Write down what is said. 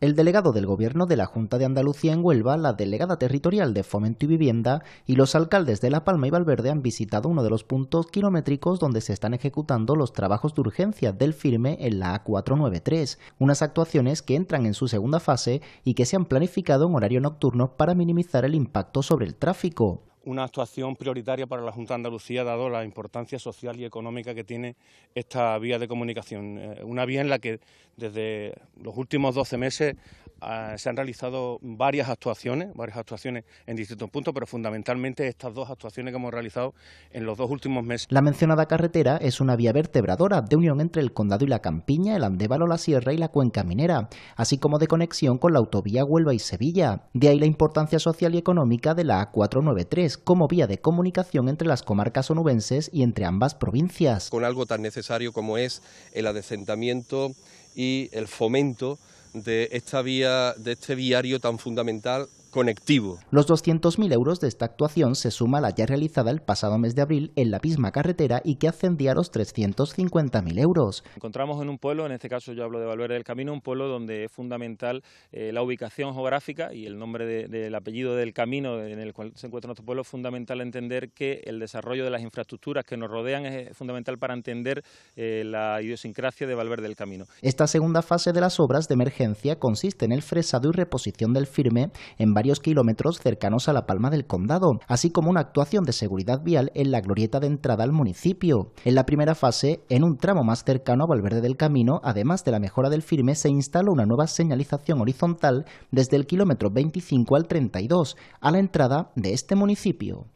el delegado del Gobierno de la Junta de Andalucía en Huelva, la delegada territorial de Fomento y Vivienda y los alcaldes de La Palma y Valverde han visitado uno de los puntos kilométricos donde se están ejecutando los trabajos de urgencia del firme en la A493, unas actuaciones que entran en su segunda fase y que se han planificado en horario nocturno para minimizar el impacto sobre el tráfico una actuación prioritaria para la Junta de Andalucía, dado la importancia social y económica que tiene esta vía de comunicación. Eh, una vía en la que desde los últimos 12 meses Ah, se han realizado varias actuaciones, varias actuaciones en distintos puntos, pero fundamentalmente estas dos actuaciones que hemos realizado en los dos últimos meses. La mencionada carretera es una vía vertebradora de unión entre el condado y la campiña, el Andévalo, la sierra y la cuenca minera, así como de conexión con la autovía Huelva y Sevilla. De ahí la importancia social y económica de la A493 como vía de comunicación entre las comarcas onubenses y entre ambas provincias. Con algo tan necesario como es el adecentamiento y el fomento de esta vía, de este viario tan fundamental conectivo. Los 200.000 euros de esta actuación se suma a la ya realizada el pasado mes de abril en la misma carretera y que ascendía a los 350.000 euros. Encontramos en un pueblo, en este caso yo hablo de Valverde del Camino, un pueblo donde es fundamental eh, la ubicación geográfica y el nombre del apellido del camino en el cual se encuentra nuestro pueblo es fundamental entender que el desarrollo de las infraestructuras que nos rodean es fundamental para entender eh, la idiosincrasia de Valverde del Camino. Esta segunda fase de las obras de emergencia consiste en el fresado y reposición del firme en varias kilómetros cercanos a La Palma del Condado, así como una actuación de seguridad vial en la glorieta de entrada al municipio. En la primera fase, en un tramo más cercano a Valverde del Camino, además de la mejora del firme, se instaló una nueva señalización horizontal desde el kilómetro 25 al 32, a la entrada de este municipio.